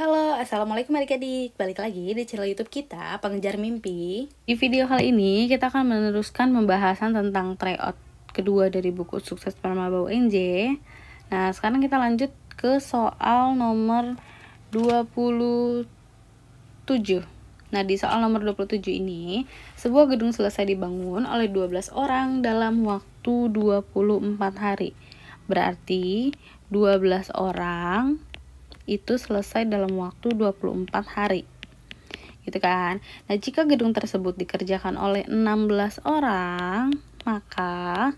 Halo, Assalamualaikum adik-adik Balik lagi di channel youtube kita, Pengejar Mimpi Di video kali ini, kita akan meneruskan pembahasan tentang tryout kedua dari buku Sukses bau NJ Nah, sekarang kita lanjut ke soal nomor 27 Nah, di soal nomor 27 ini, sebuah gedung selesai dibangun oleh 12 orang dalam waktu 24 hari Berarti, 12 orang itu selesai dalam waktu 24 hari gitu kan nah jika gedung tersebut dikerjakan oleh 16 orang maka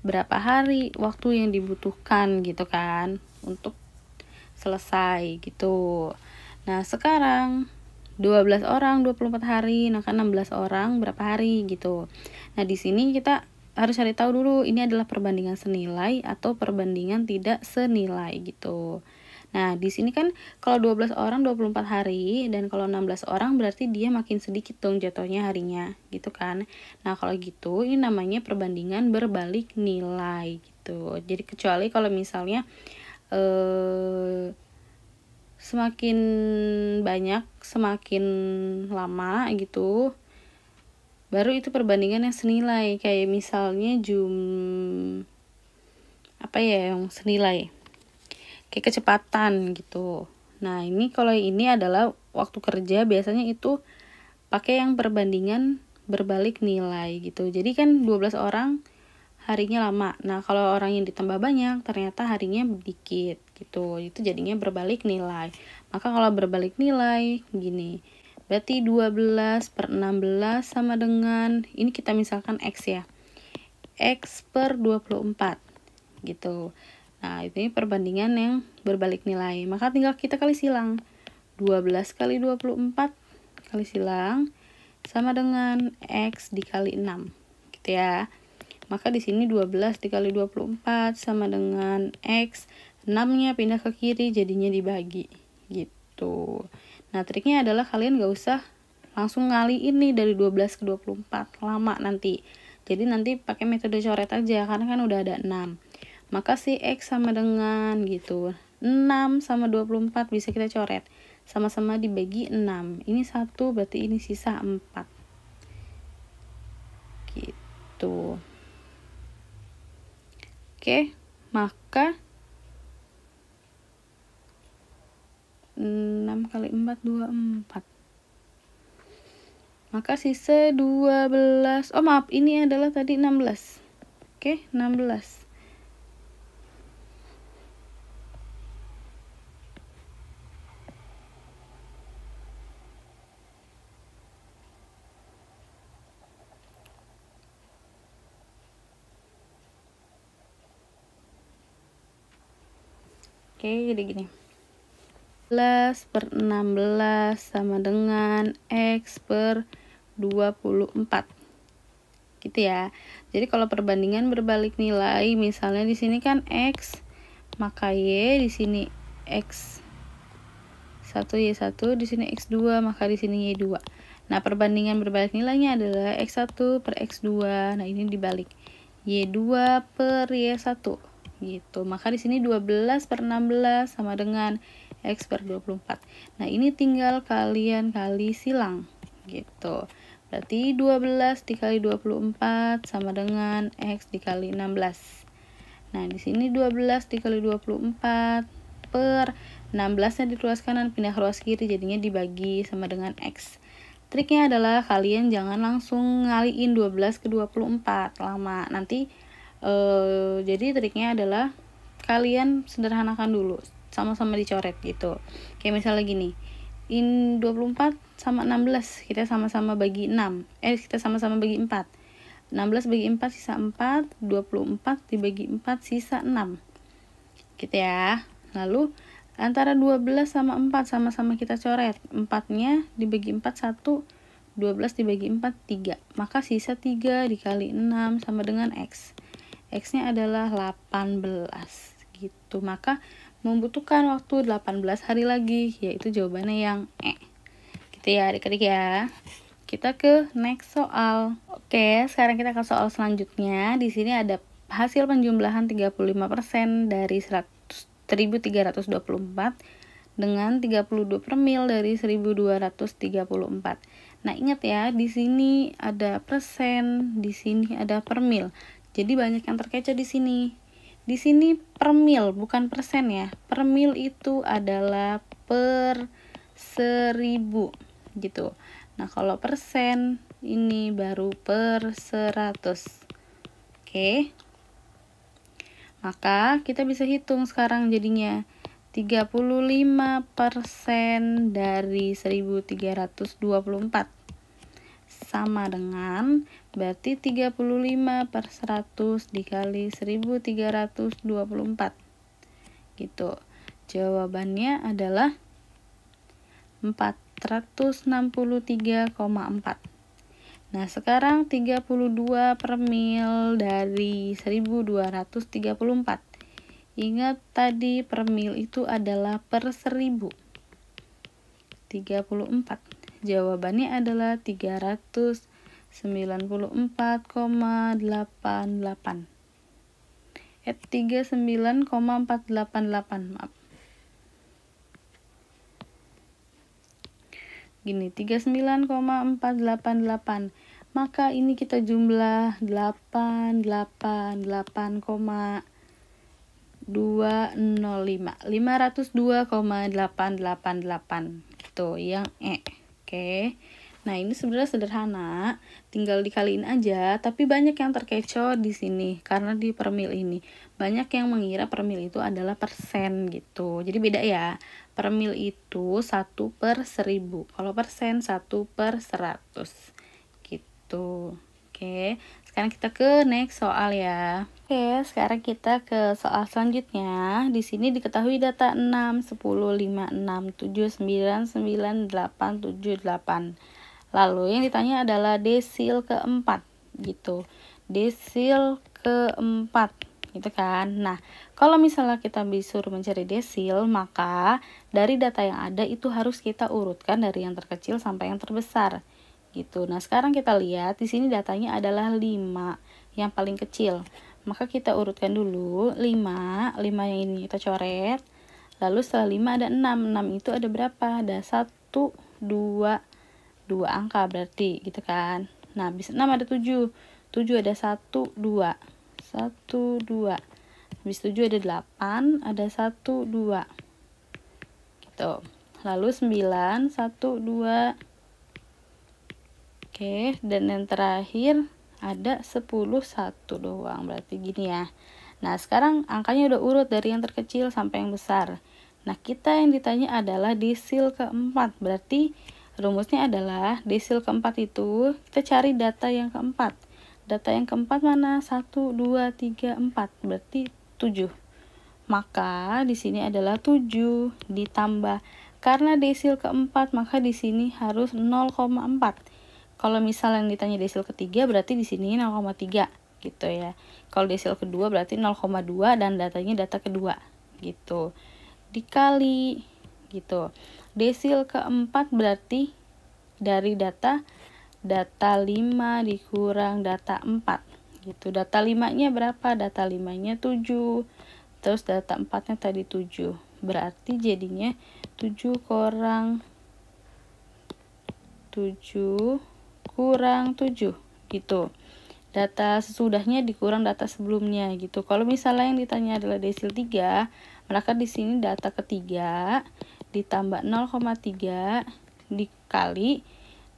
berapa hari waktu yang dibutuhkan gitu kan untuk selesai gitu nah sekarang 12 orang 24 hari nah kan 16 orang berapa hari gitu nah di sini kita harus cari tahu dulu ini adalah perbandingan senilai atau perbandingan tidak senilai gitu Nah, di sini kan kalau 12 orang 24 hari dan kalau 16 orang berarti dia makin sedikit dong jatuhnya harinya, gitu kan. Nah, kalau gitu ini namanya perbandingan berbalik nilai gitu. Jadi kecuali kalau misalnya eh semakin banyak, semakin lama gitu. Baru itu perbandingan yang senilai, kayak misalnya jum apa ya yang senilai kayak kecepatan gitu nah ini kalau ini adalah waktu kerja biasanya itu pakai yang perbandingan berbalik nilai gitu jadi kan 12 orang harinya lama nah kalau orang yang ditambah banyak ternyata harinya dikit gitu itu jadinya berbalik nilai maka kalau berbalik nilai gini berarti 12 per 16 sama dengan ini kita misalkan X ya X per 24 gitu Nah, itu perbandingan yang berbalik nilai. Maka tinggal kita kali silang. 12 kali 24 kali silang sama dengan X dikali 6. Gitu ya. Maka di sini 12 dikali 24 sama dengan X. 6-nya pindah ke kiri jadinya dibagi. Gitu. Nah, triknya adalah kalian gak usah langsung ngali ini dari 12 ke 24. Lama nanti. Jadi nanti pakai metode coret aja karena kan udah ada 6 maka si X sama dengan gitu 6 sama 24 bisa kita coret sama-sama dibagi 6 ini 1 berarti ini sisa 4 gitu oke maka 6 kali 4 24 maka sisa 12 oh maaf ini adalah tadi 16 oke 16 Oke, okay, jadi gini 11 per 16 sama dengan X per 24 gitu ya jadi kalau perbandingan berbalik nilai misalnya di sini kan X maka Y di sini X 1 Y1 di sini X2 maka di sini Y2 nah perbandingan berbalik nilainya adalah X1 per X2 nah ini dibalik Y2 per Y1 gitu. Maka di sini 12 per 16 sama dengan X per 24. Nah, ini tinggal kalian kali silang gitu. Berarti 12 dikali 24 sama dengan X dikali 16. Nah, di sini 12 dikali 24 per 16 nya di ruas kanan pindah ruas kiri jadinya dibagi sama dengan X. Triknya adalah kalian jangan langsung ngaliin 12 ke 24 lama. Nanti e, jadi triknya adalah kalian sederhanakan dulu sama-sama dicoret gitu kayak misalnya gini in 24 sama 16 kita sama-sama bagi 6 eh kita sama-sama bagi 4 16 bagi 4 sisa 4 24 dibagi 4 sisa 6 gitu ya lalu antara 12 sama 4 sama-sama kita coret 4 nya dibagi 4 1 12 dibagi 4 3 maka sisa 3 dikali 6 sama dengan X X-nya adalah 18 gitu. Maka membutuhkan waktu 18 hari lagi, yaitu jawabannya yang E. Gitu ya adik-adik ya. Kita ke next soal. Oke, sekarang kita ke soal selanjutnya. Di sini ada hasil penjumlahan 35% dari 100, 1324 dengan 32 per mil dari 1234. Nah, ingat ya, di sini ada persen, di sini ada per mil. Jadi banyak yang terkecoh di sini. Di sini per mil, bukan persen ya. Per mil itu adalah per seribu gitu. Nah, kalau persen ini baru per seratus. Oke. Maka kita bisa hitung sekarang jadinya 35% dari 1324 sama dengan berarti 35 per 100 dikali 1324 gitu jawabannya adalah 463,4 nah sekarang 32 per mil dari 1234 ingat tadi per mil itu adalah per 1000 34 Jawabannya adalah 394,88 eh 39,488 maaf gini 39,488 maka ini kita jumlah 888,205 502,888 tuh yang E Oke. Nah, ini sebenarnya sederhana, tinggal dikaliin aja, tapi banyak yang terkecoh di sini karena di permil ini. Banyak yang mengira permil itu adalah persen gitu. Jadi beda ya. Permil itu 1 per 1000. Kalau persen 1 per 100 gitu. Oke, sekarang kita ke next soal ya. Oke, sekarang kita ke soal selanjutnya. Di sini diketahui data 6, 10, 5, 6, 7, 9, 9, 8, 7, 8. Lalu yang ditanya adalah desil keempat gitu. Desil keempat gitu kan. Nah, kalau misalnya kita disuruh mencari desil, maka dari data yang ada itu harus kita urutkan dari yang terkecil sampai yang terbesar gitu. Nah, sekarang kita lihat di sini datanya adalah 5 yang paling kecil. Maka kita urutkan dulu 5, 5 yang ini kita coret. Lalu setelah 5 ada 6. 6 itu ada berapa? Ada 1 2 2 angka berarti gitu kan. Nah, habis 6 ada 7. 7 ada 1 2. 1 2. Habis 7 ada 8, ada 1 2. Gitu. Lalu 9 1 2 Oke, dan yang terakhir ada 10 1 doang, berarti gini ya. Nah, sekarang angkanya udah urut dari yang terkecil sampai yang besar. Nah, kita yang ditanya adalah desil keempat, berarti rumusnya adalah desil keempat itu kita cari data yang keempat. Data yang keempat mana? 1, 2, 3, 4, berarti 7. Maka di sini adalah 7 ditambah karena desil keempat maka di sini harus 0,4 kalau misalnya yang ditanya desil ketiga berarti di sini 0,3 gitu ya. Kalau desil kedua berarti 0,2 dan datanya data kedua gitu. Dikali gitu. Desil keempat berarti dari data data 5 dikurang data 4 gitu. Data 5-nya berapa? Data 5-nya 7. Terus data 4-nya tadi 7. Berarti jadinya 7 kurang 7 kurang 7 gitu data sesudahnya dikurang data sebelumnya gitu kalau misalnya yang ditanya adalah desil 3 maka di sini data ketiga ditambah 0,3 dikali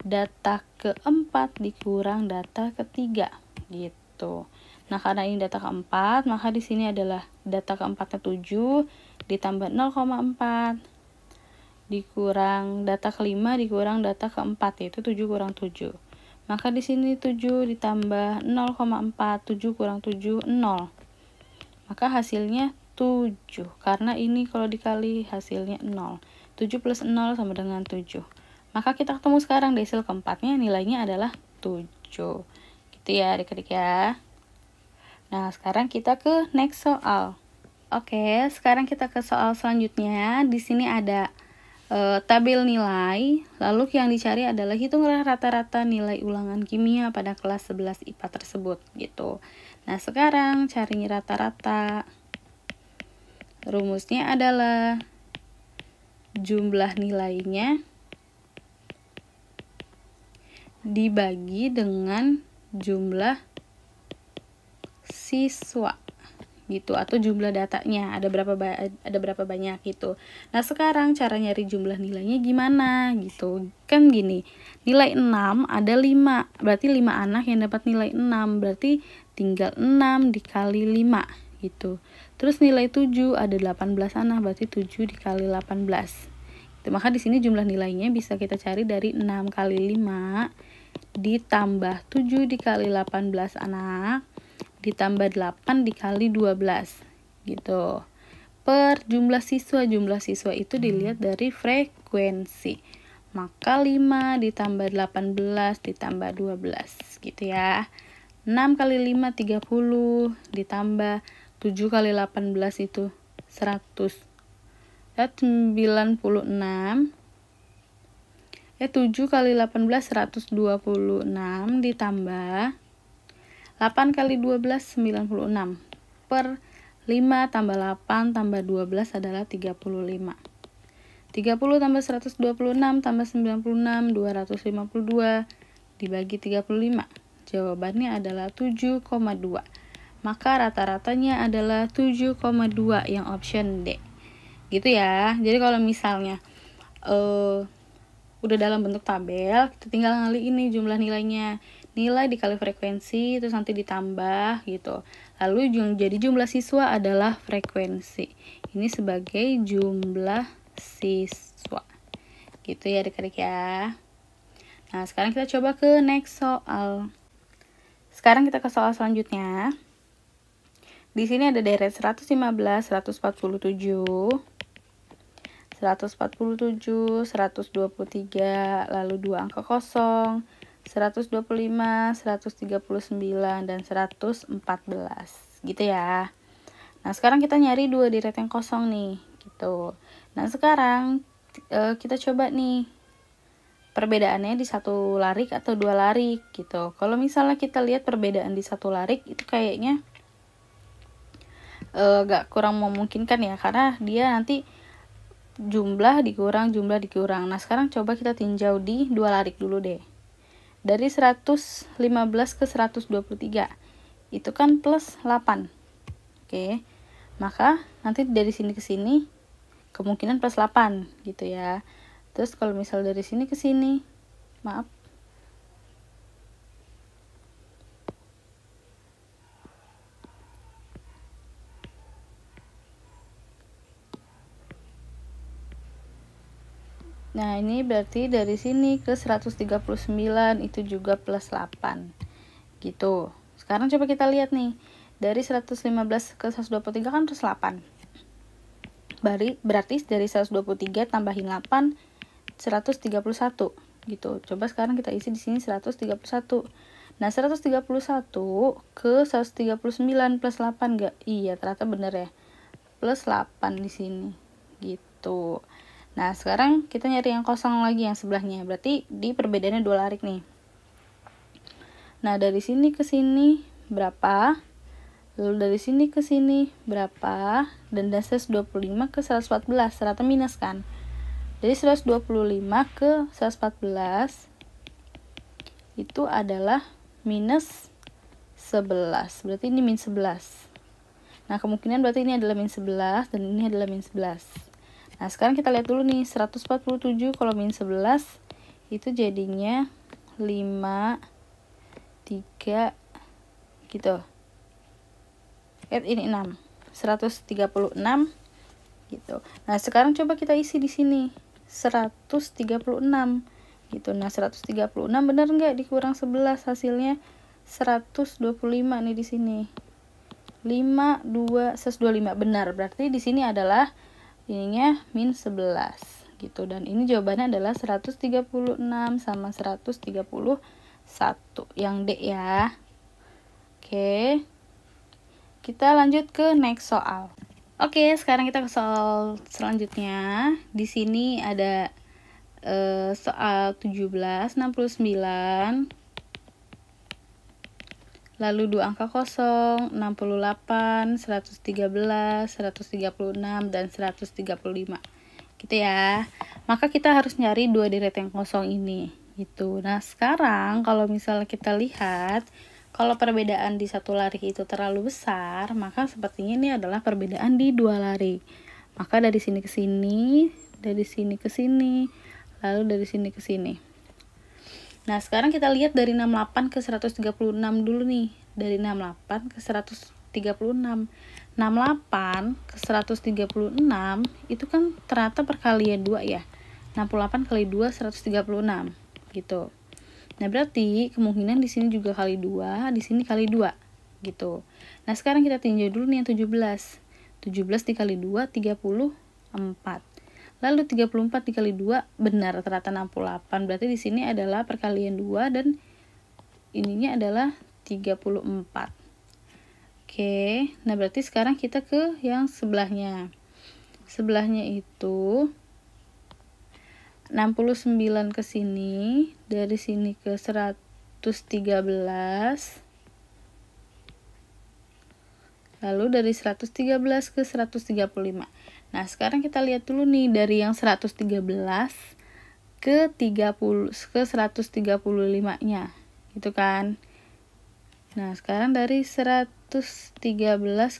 data keempat dikurang data ketiga gitu nah karena ini data keempat maka di sini adalah data keempatnya 7 ditambah empat dikurang data kelima dikurang data keempat yaitu 7 kurang 7 maka di sini 7 ditambah 0,4 7 kurang 7 0 maka hasilnya 7 karena ini kalau dikali hasilnya 0 7 plus 0 sama dengan 7 maka kita ketemu sekarang desil keempatnya nilainya adalah 7 gitu ya adik-adik ya nah sekarang kita ke next soal oke sekarang kita ke soal selanjutnya di sini ada Eh, tabel nilai, lalu yang dicari adalah hitunglah rata-rata nilai ulangan kimia pada kelas 11 IPA tersebut gitu. Nah, sekarang cari rata-rata. Rumusnya adalah jumlah nilainya dibagi dengan jumlah siswa gitu atau jumlah datanya ada berapa ada berapa banyak gitu. Nah, sekarang cara nyari jumlah nilainya gimana gitu. Kan gini, nilai 6 ada 5. Berarti 5 anak yang dapat nilai 6, berarti tinggal 6 dikali 5 gitu. Terus nilai 7 ada 18 anak, berarti 7 dikali 18. Gitu. Maka di sini jumlah nilainya bisa kita cari dari 6 kali 5 ditambah 7 dikali 18 anak ditambah 8 dikali 12 gitu per jumlah siswa jumlah siswa itu hmm. dilihat dari frekuensi maka 5 ditambah 18 ditambah 12 gitu ya 6 kali 5 30 ditambah 7 kali 18 itu 100 ya 96 ya 7 kali 18 126 ditambah 8 kali 12, 96. Per 5 tambah 8 tambah 12 adalah 35. 30 tambah 126 tambah 96, 252 dibagi 35. Jawabannya adalah 7,2. Maka rata-ratanya adalah 7,2 yang option D. Gitu ya. Jadi kalau misalnya eh uh, udah dalam bentuk tabel, kita tinggal ngali ini jumlah nilainya nilai dikali frekuensi terus nanti ditambah gitu lalu yang jadi jumlah siswa adalah frekuensi ini sebagai jumlah siswa gitu ya adik-adik ya nah sekarang kita coba ke next soal sekarang kita ke soal selanjutnya di sini ada deret 115 147 147, 123, lalu dua angka kosong, 125, 139, dan 114 gitu ya. Nah sekarang kita nyari dua di yang kosong nih gitu. Nah sekarang e, kita coba nih perbedaannya di satu larik atau dua larik gitu. Kalau misalnya kita lihat perbedaan di satu larik itu kayaknya e, gak kurang memungkinkan ya karena dia nanti jumlah dikurang jumlah dikurang. Nah sekarang coba kita tinjau di dua larik dulu deh dari 115 ke 123 itu kan plus 8 oke maka nanti dari sini ke sini kemungkinan plus 8 gitu ya terus kalau misal dari sini ke sini maaf Nah, ini berarti dari sini ke 139 itu juga plus 8. Gitu. Sekarang coba kita lihat nih. Dari 115 ke 123 kan plus 8. berarti dari 123 tambahin 8 131 gitu. Coba sekarang kita isi di sini 131. Nah, 131 ke 139 plus 8 enggak? Iya, ternyata bener ya. Plus 8 di sini. Gitu. Nah, sekarang kita nyari yang kosong lagi yang sebelahnya. Berarti di perbedaannya dua larik nih. Nah, dari sini ke sini berapa? Lalu dari sini ke sini berapa? Dan dari 125 ke 114, rata minus kan? Jadi 125 ke 114 itu adalah minus 11. Berarti ini minus 11. Nah, kemungkinan berarti ini adalah minus 11 dan ini adalah minus 11. Nah, sekarang kita lihat dulu nih, 147 kalau min 11 itu jadinya 5, 3, gitu. Eh, ini 6. 136, gitu. Nah, sekarang coba kita isi di sini. 136, gitu. Nah, 136 benar nggak dikurang 11 hasilnya 125 nih di sini. 5, 2, 125. Benar, berarti di sini adalah ininya min 11 gitu dan ini jawabannya adalah 136 sama 131 yang D ya oke kita lanjut ke next soal oke sekarang kita ke soal selanjutnya di sini ada uh, soal 17 69 Lalu dua angka kosong, 68, 113, 136, dan 135. Gitu ya. Maka kita harus nyari dua deret yang kosong ini. Gitu. Nah, sekarang kalau misalnya kita lihat, kalau perbedaan di satu lari itu terlalu besar, maka sepertinya ini adalah perbedaan di dua lari. Maka dari sini ke sini, dari sini ke sini, lalu dari sini ke sini. Nah, sekarang kita lihat dari 68 ke 136 dulu nih. Dari 68 ke 136. 68 ke 136 itu kan ternyata perkalian 2 ya. 68 ya. kali 2 136 gitu. Nah, berarti kemungkinan di sini juga kali 2, di sini kali 2 gitu. Nah, sekarang kita tinjau dulu nih yang 17. 17 dikali 2 34. Lalu 34 dikali 2 benar ternyata 68. Berarti di sini adalah perkalian 2 dan ininya adalah 34. Oke, nah berarti sekarang kita ke yang sebelahnya. Sebelahnya itu 69 ke sini, dari sini ke 113. Lalu dari 113 ke 135. Nah, sekarang kita lihat dulu nih dari yang 113 ke 30 ke 135-nya. Gitu kan? Nah, sekarang dari 113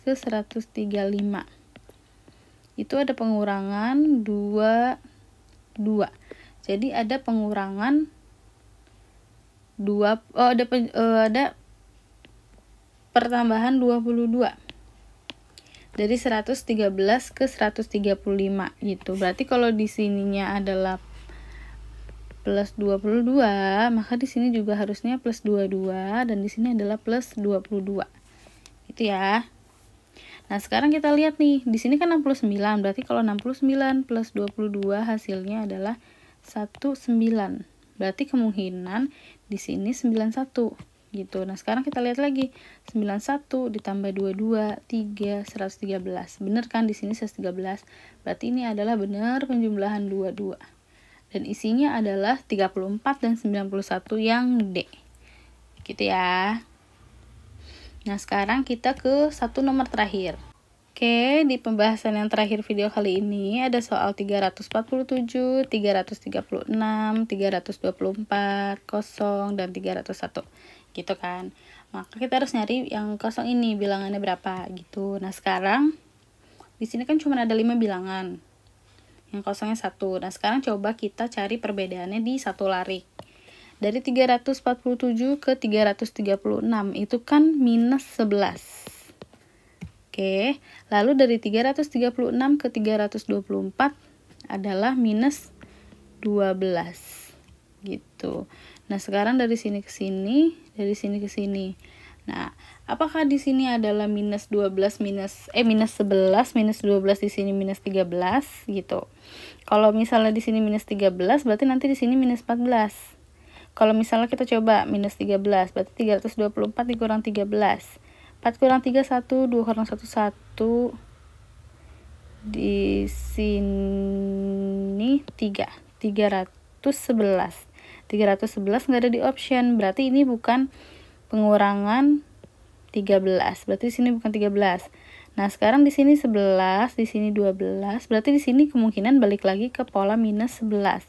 ke 135. Itu ada pengurangan 2 2. Jadi ada pengurangan 2 oh ada eh, ada pertambahan 22 dari 113 ke 135 gitu. Berarti kalau di sininya adalah plus 22, maka di sini juga harusnya plus 22 dan di sini adalah plus 22. Itu ya. Nah, sekarang kita lihat nih. Di sini kan 69, berarti kalau 69 plus 22 hasilnya adalah 19. Berarti kemungkinan di sini 91 gitu. Nah, sekarang kita lihat lagi. 91 ditambah 22, 3, 113. Benar kan di sini 113. Berarti ini adalah benar penjumlahan 22. Dan isinya adalah 34 dan 91 yang D. Gitu ya. Nah, sekarang kita ke satu nomor terakhir. Oke, di pembahasan yang terakhir video kali ini ada soal 347, 336, 324, 0, dan 301 gitu kan maka kita harus nyari yang kosong ini bilangannya berapa gitu nah sekarang di sini kan cuma ada lima bilangan yang kosongnya satu nah sekarang coba kita cari perbedaannya di satu larik dari 347 ke 336 itu kan minus 11 Oke, lalu dari 336 ke 324 adalah minus 12 gitu. Nah, sekarang dari sini ke sini, dari sini ke sini. Nah, apakah di sini adalah minus 12 minus eh minus 11 minus 12 di sini minus 13 gitu. Kalau misalnya di sini minus 13 berarti nanti di sini minus 14. Kalau misalnya kita coba minus 13 berarti 324 dikurang 13. 4 kurang 3 1, 2 kurang 1 1 di sini 3 311 311 nggak ada di option berarti ini bukan pengurangan 13 berarti di sini bukan 13 nah sekarang di sini 11 di sini 12 berarti di sini kemungkinan balik lagi ke pola minus 11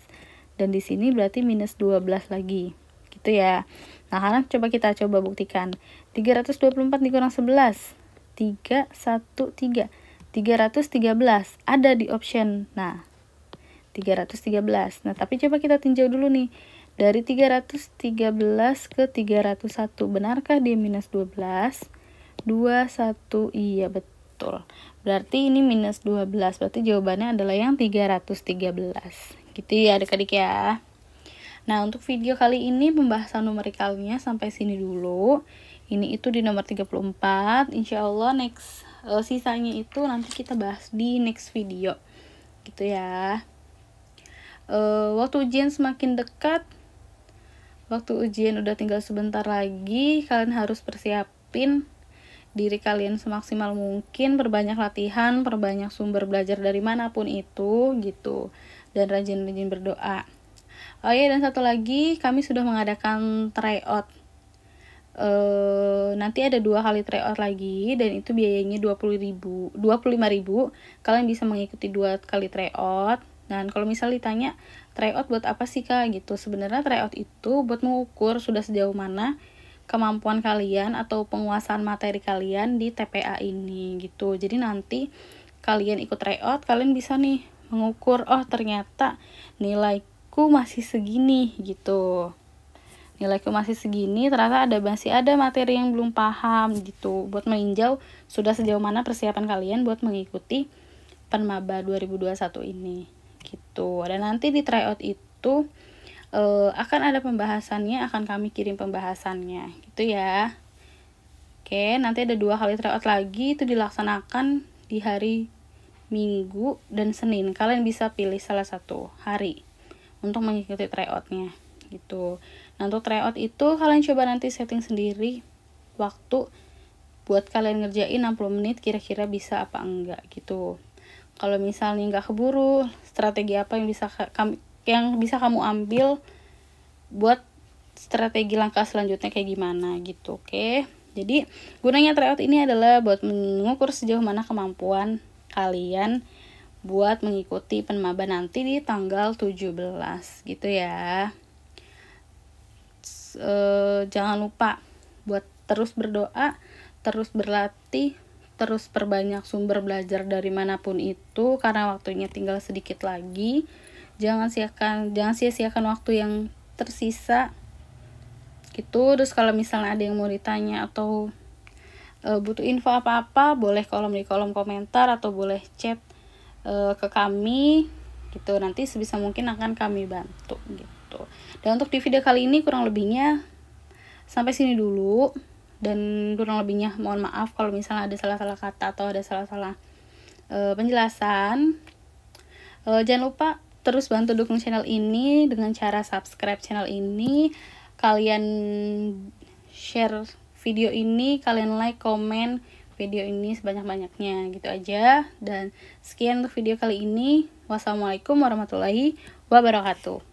dan di sini berarti minus 12 lagi gitu ya nah sekarang coba kita coba buktikan 324 dikurang 11 3 1 3 313 ada di option nah 313 nah tapi coba kita tinjau dulu nih dari 313 ke 301. Benarkah dia minus 12? 21, iya betul. Berarti ini minus 12, berarti jawabannya adalah yang 313. Gitu ya adik-adik ya. Nah untuk video kali ini pembahasan numerikalnya sampai sini dulu. Ini itu di nomor 34. Insya Allah next uh, sisanya itu nanti kita bahas di next video. Gitu ya uh, waktu ujian semakin dekat Waktu ujian udah tinggal sebentar lagi, kalian harus persiapin diri kalian semaksimal mungkin, perbanyak latihan, perbanyak sumber belajar dari manapun itu gitu. Dan rajin-rajin berdoa. Oh iya, dan satu lagi, kami sudah mengadakan tryout Uh, nanti ada dua kali tryout lagi dan itu biayanya 20 ribu, 25 ribu. Kalian bisa mengikuti dua kali tryout. Dan kalau misal ditanya tryout buat apa sih kak gitu sebenarnya tryout itu buat mengukur sudah sejauh mana kemampuan kalian atau penguasaan materi kalian di TPA ini gitu jadi nanti kalian ikut tryout kalian bisa nih mengukur oh ternyata nilaiku masih segini gitu nilaiku masih segini ternyata ada masih ada materi yang belum paham gitu buat meninjau sudah sejauh mana persiapan kalian buat mengikuti Penmaba 2021 ini gitu dan nanti di tryout itu uh, akan ada pembahasannya akan kami kirim pembahasannya gitu ya oke nanti ada dua kali tryout lagi itu dilaksanakan di hari Minggu dan Senin kalian bisa pilih salah satu hari untuk mengikuti tryoutnya gitu nah untuk tryout itu kalian coba nanti setting sendiri waktu buat kalian ngerjain 60 menit kira-kira bisa apa enggak gitu kalau misalnya nggak keburu strategi apa yang bisa kamu yang bisa kamu ambil buat strategi langkah selanjutnya kayak gimana gitu oke okay? jadi gunanya tryout ini adalah buat mengukur sejauh mana kemampuan kalian buat mengikuti penmaba nanti di tanggal 17 gitu ya uh, jangan lupa buat terus berdoa terus berlatih terus perbanyak sumber belajar dari manapun itu karena waktunya tinggal sedikit lagi. Jangan siakan jangan sia-siakan waktu yang tersisa. Gitu. Terus kalau misalnya ada yang mau ditanya atau e, butuh info apa-apa, boleh kolom di kolom komentar atau boleh chat e, ke kami gitu. Nanti sebisa mungkin akan kami bantu gitu. Dan untuk di video kali ini kurang lebihnya sampai sini dulu dan kurang lebihnya mohon maaf kalau misalnya ada salah-salah kata atau ada salah-salah uh, penjelasan uh, jangan lupa terus bantu dukung channel ini dengan cara subscribe channel ini kalian share video ini kalian like komen video ini sebanyak-banyaknya gitu aja dan sekian untuk video kali ini wassalamualaikum warahmatullahi wabarakatuh